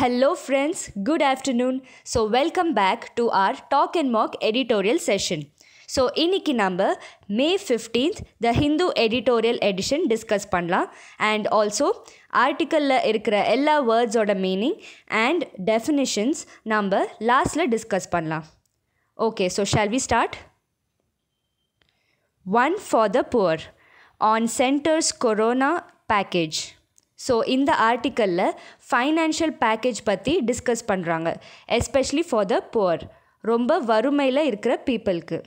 Hello, friends. Good afternoon. So, welcome back to our Talk and Mock editorial session. So, iniki number May 15th, the Hindu editorial edition discuss panla and also article la irkra ella words oda meaning and definitions number last la discuss panla. Okay, so shall we start? One for the poor on center's corona package. So இந்த ஆர்டிக்கலில் financial package பற்றி discuss பண்ணுறாங்க especially for the poor ரொம்ப வறுமையில் இருக்கிற பீப்புளுக்கு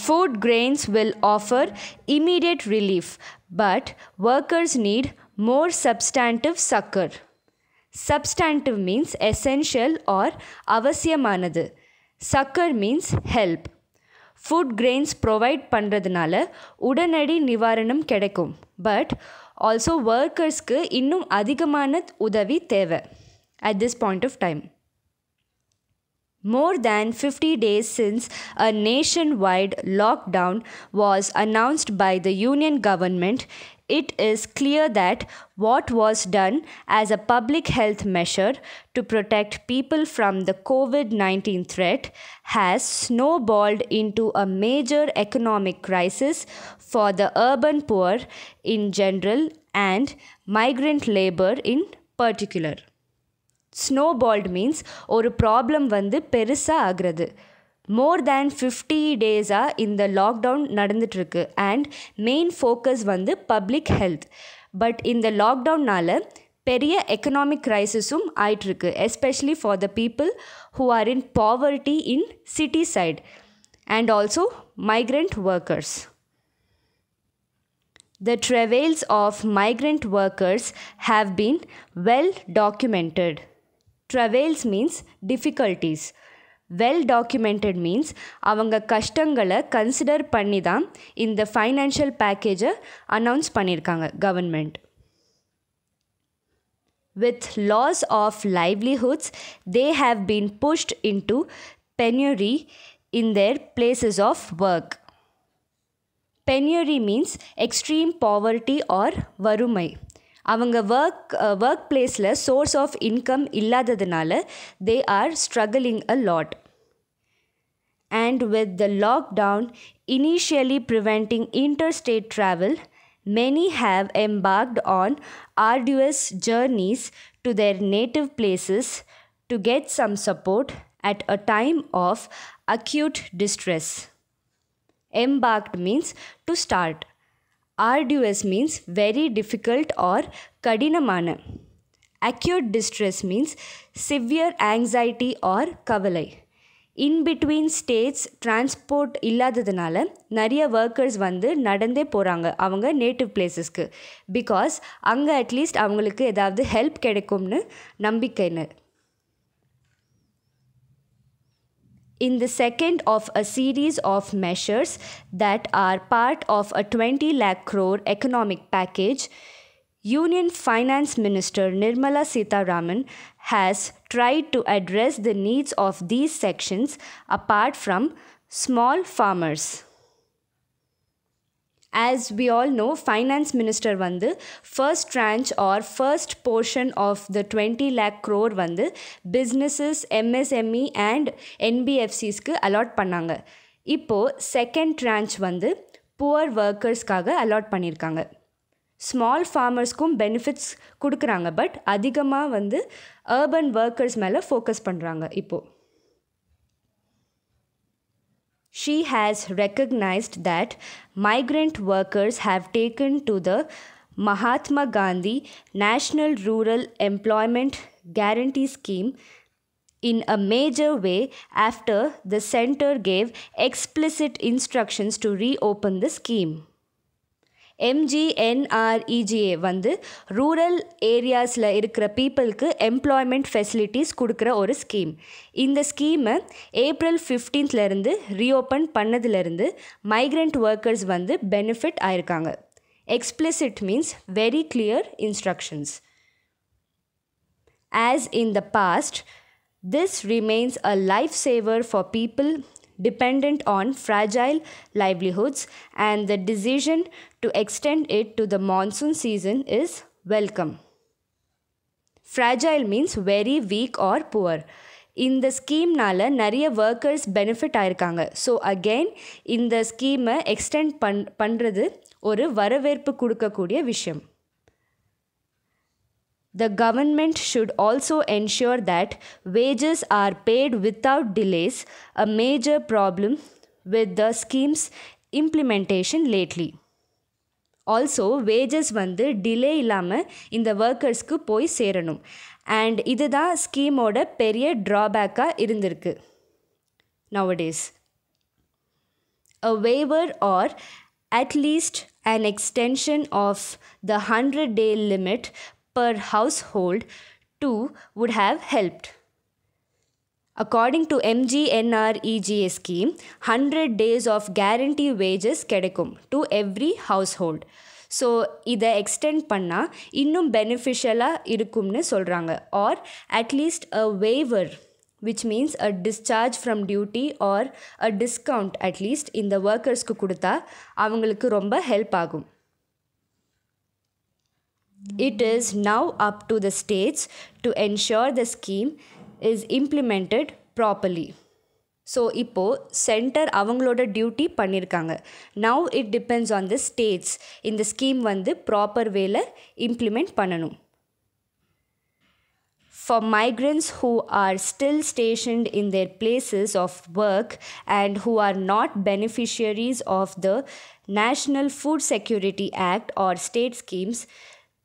food grains will offer immediate relief but workers need more substantive succour substantive means essential or அவசியமானது succour means help food grains provide பண்ணுறதுனால உடனடி நிவாரணம் கிடைக்கும் பட் ஆல்சோ ஒர்க்கர்ஸ்க்கு இன்னும் அதிகமான உதவி தேவை at this point of time More than 50 days since a nationwide lockdown was announced by the Union government, it is clear that what was done as a public health measure to protect people from the COVID 19 threat has snowballed into a major economic crisis for the urban poor in general and migrant labor in particular. Snowballed means or problem when the perissa agrade. More than fifty டேஸாக இந்த lockdown நடந்துகிட்ருக்கு and main focus வந்து public health but இந்த லாக்டவுன்னால் பெரிய economic க்ரைசிஸும் ஆயிட்ருக்கு especially for the people who are in poverty in city side and also migrant workers The travails of migrant workers have been well documented. Travails means difficulties. Well documented means அவங்க கஷ்டங்களை consider பண்ணி தான் இந்த financial பேக்கேஜை announce பண்ணியிருக்காங்க government with loss of livelihoods they have been pushed into penury in their places of work penury means extreme poverty or வறுமை அவங்க work work uh, source of income income இல்லாததுனால they are struggling a lot and with the lockdown initially preventing interstate travel, many have embarked on arduous journeys to their native places to get some support at a time of acute distress. Embarked means to start. Arduous means very difficult or கடினமான acute distress means severe anxiety or கவலை in between states transport இல்லாததுனால நிறைய workers வந்து நடந்தே போகிறாங்க அவங்க native பிளேசஸ்க்கு because அங்கே அட்லீஸ்ட் அவங்களுக்கு ஏதாவது ஹெல்ப் கிடைக்கும்னு நம்பிக்கைன்னு in the second of a series of measures that are part of a 20 lakh crore economic package, Union Finance Minister Nirmala Sitaraman has tried to address the needs of these sections apart from small farmers. As we all know finance minister வந்து first tranche or first portion of the twenty lakh crore வந்து businesses MSME and என்பிஎஃப்சிஸ்க்கு allot பண்ணாங்க இப்போது second tranche வந்து poor ஒர்க்கர்ஸ்க்காக allot பண்ணியிருக்காங்க small ஃபார்மர்ஸ்க்கும் benefits கொடுக்குறாங்க பட் அதிகமாக வந்து அர்பன் ஒர்க்கர்ஸ் மேலே ஃபோக்கஸ் பண்ணுறாங்க இப்போது She has recognized that migrant workers have taken to the Mahatma Gandhi National Rural Employment Guarantee Scheme in a major way after the center gave explicit instructions to reopen the scheme. MGNREGA e வந்து rural ஏரியாஸில் இருக்கிற பீப்புளுக்கு employment facilities கொடுக்குற ஒரு scheme இந்த ஸ்கீமை April ஃபிஃப்டீன்த்லேருந்து reopen பண்ணதுலேருந்து மைக்ரெண்ட் ஒர்க்கர்ஸ் வந்து பெனிஃபிட் ஆயிருக்காங்க explicit means very clear instructions as in the past remains a life saver for people dependent on fragile livelihoods and the decision to extend it to the monsoon season is welcome. Fragile means very weak or poor. In the scheme nala, nariya workers benefit ayirukanga. So again, in the scheme extend pandrathu oru varaverpu kudukka kudiya vishyam. The government should also ensure that wages are paid without delays, a major problem with the scheme's implementation lately. in the வந்து delay இல்லாமல் இந்த ஒர்க்கர்ஸ்க்கு போய் சேரணும் and இதுதான் ஸ்கீமோட பெரிய ட்ராபேக்காக இருந்திருக்கு A waiver or at least an extension of the 100 day limit per household too would have helped. According to MGNREGA scheme hundred days of guarantee wages கிடைக்கும் to every household so இதை extend பண்ணால் இன்னும் பெனிஃபிஷியலாக இருக்கும்னு சொல்கிறாங்க or at least a waiver which means a discharge from duty or a discount at least இந்த ஒர்க்கர்ஸ்க்கு கொடுத்தா அவங்களுக்கு ரொம்ப ஹெல்ப் ஆகும் It is now up to the states to ensure the scheme is implemented properly. So, ipo center so duty centre Now it depends on the states in the scheme இந்த the proper way வேல implement pananu. For migrants who are still stationed in their places of work and who are not beneficiaries of the National Food Security Act or state schemes,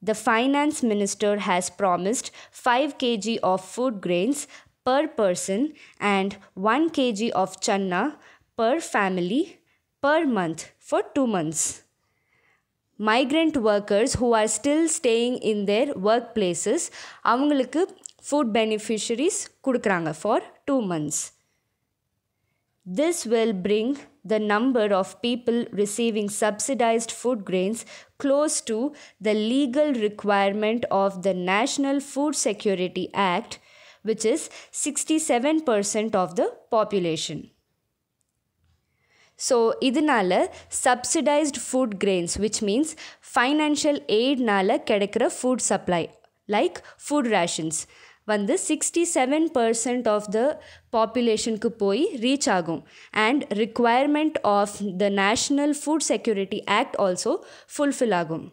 the finance minister has promised 5 kg of food grains per person and 1 kg of chana per family per month for 2 months. Migrant workers who are still staying in their workplaces அவங்களுக்கு food beneficiaries கொடுக்குறாங்க for 2 months. This will bring the number of people receiving subsidized food grains close to the legal requirement of the National Food Security Act, which is 67% of the population. So subsidized food grains, which means financial aid nala கிடைக்கிற food supply like food rations. வந்து sixty seven percent of the பாப்புலேஷனுக்கு போய் reach ஆகும் and requirement of the National Food Security Act also fulfil ஆகும்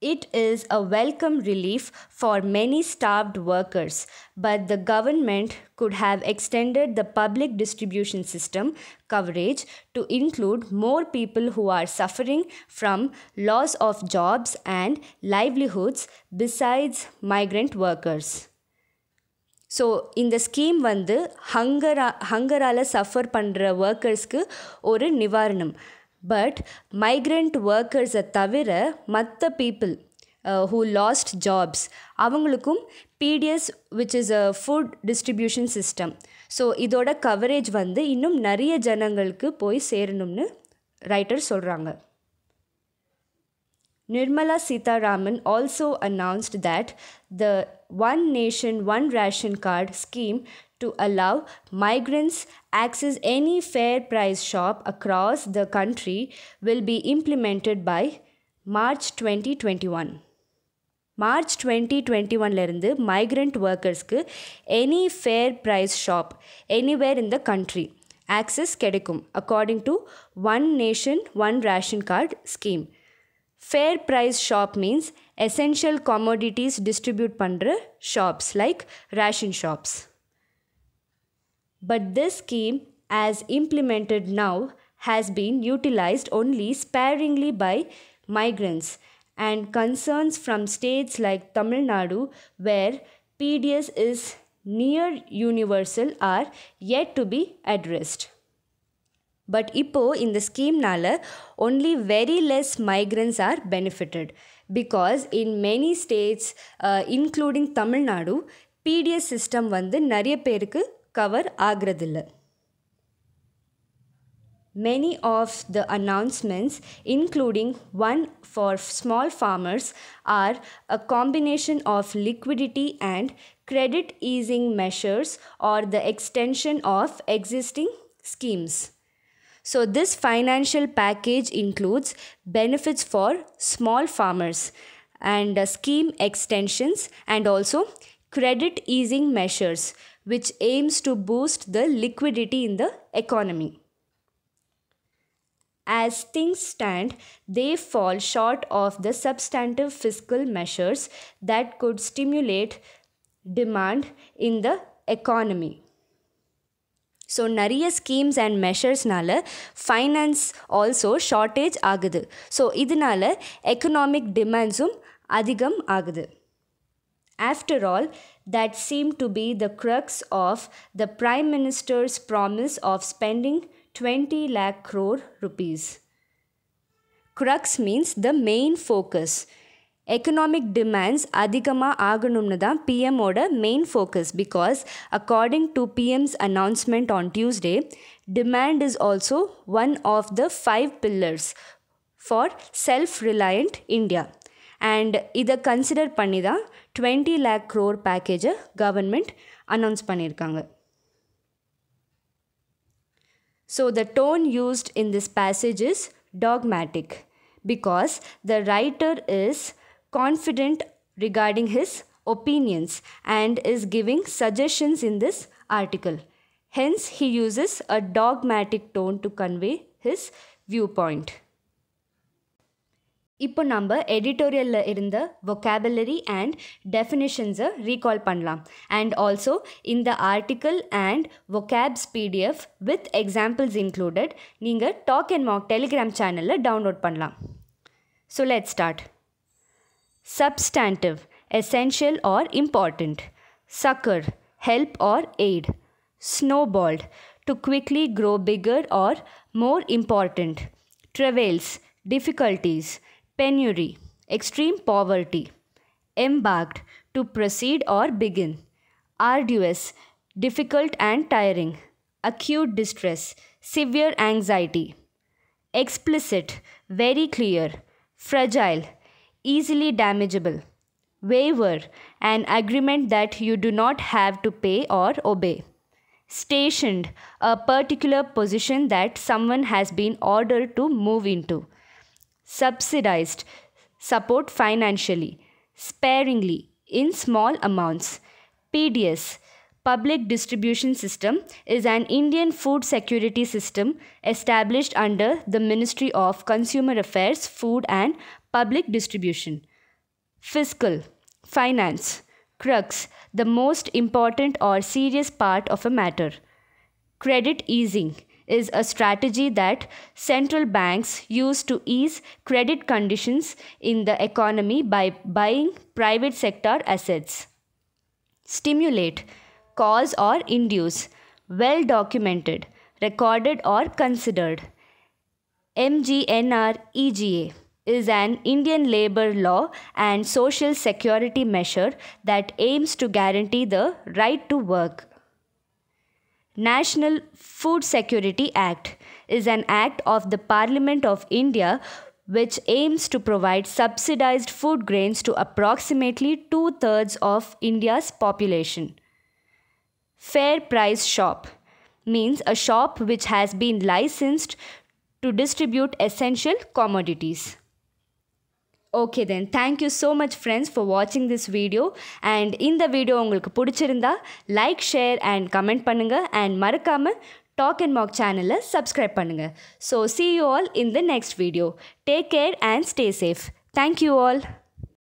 it is a welcome relief for many starved workers, but the government could have extended the public distribution system coverage to include more people who are suffering from loss of jobs and livelihoods besides migrant workers. So, in scheme, one, scheme hunger hunger suffer, pandra workers, ஒர்க்கர்ஸ்க்கு ஒரு nivarnam. But migrant ஒர்க்கர்ஸை தவிர மற்ற people who lost jobs அவங்களுக்கும் PDS which is a food distribution system so இதோட coverage வந்து இன்னும் நிறைய ஜனங்களுக்கு போய் சேரணும்னு ரைட்டர் சொல்கிறாங்க Nirmala Sitaraman also announced that the One Nation One Ration Card scheme to allow migrants access any fair price shop across the country will be implemented by March 2021. March 2021 migrant workers any fair price shop anywhere in the country access kedikum according to one nation one ration card scheme fair price shop means essential commodities distribute pandra shops like ration shops but this scheme, as implemented now, has been utilized only sparingly by migrants and concerns from states like Tamil Nadu, where PDS is near universal, are yet to be addressed. But but இப்போது இந்த ஸ்கீம்னால் only very less migrants R benefited because in many states including Tamil Nadu BDS system வந்து நிறைய பேருக்கு cover ಆಗಿರೋದಿಲ್ಲ many of the announcements, including one for small farmers, are a combination of liquidity and credit easing measures or the extension of existing schemes. So, this financial package includes benefits for small farmers and scheme extensions and also credit easing measures, which aims to boost the liquidity in the economy. As things stand, they fall short of the substantive fiscal measures that could stimulate demand in the nariya schemes நிறைய measures nala finance also shortage shortage ஆகுது so economic demands டிமாண்ட்ஸும் அதிகம் ஆகுது after all, that seemed to be the crux of the Prime Minister's promise of spending 20 lakh crore rupees. Crux means the main focus. Economic demands Adhikama Aganumnada PM order main focus because according to PM's announcement on Tuesday, demand is also one of the five pillars for self-reliant India. And இதை consider பண்ணி தான் twenty lakh crore பேக்கேஜை government announce பண்ணியிருக்காங்க so the tone used in this passage is dogmatic because the writer is confident regarding his opinions and is giving suggestions in this article Hence, he uses a dogmatic tone to convey his viewpoint. இப்போ நம்ம எடிட்டோரியலில் இருந்த vocabulary and டெஃபினிஷன்ஸை recall பண்ணலாம் and also இந்த article and vocabs PDF with examples included நீங்கள் talk and mock telegram சேனலில் download பண்ணலாம் so let start substantive essential or important succour help or aid snowballed to quickly grow bigger or more important travails difficulties penury, extreme poverty, embarked, to proceed or begin, arduous, difficult and tiring, acute distress, severe anxiety, explicit, very clear, fragile, easily damageable, waiver, an agreement that you do not have to pay or obey. Stationed, a particular position that someone has been ordered to move into subsidized support financially, sparingly, in small amounts. PDS Public Distribution System is an Indian food security system established under the Ministry of Consumer Affairs, Food and Public Distribution. Fiscal Finance Crux The most important or serious part of a matter. Credit easing is a strategy that central banks use to ease credit conditions in the economy by buying private sector assets. Stimulate, cause or induce, well documented, recorded or considered. MGNR EGA is an Indian labor law and social security measure that aims to guarantee the right to work National Food Security Act is an act of the Parliament of India which aims to provide subsidized food grains to approximately two thirds of India's population. Fair price shop means a shop which has been licensed to distribute essential commodities. Okay then thank you so much friends for வாட்சிங் this video and இந்த video உங்களுக்கு பிடிச்சிருந்தா like share and comment பண்ணுங்கள் and மறக்காமல் talk and mock சேனலை subscribe பண்ணுங்கள் so see you all in the next video take care and stay safe thank you all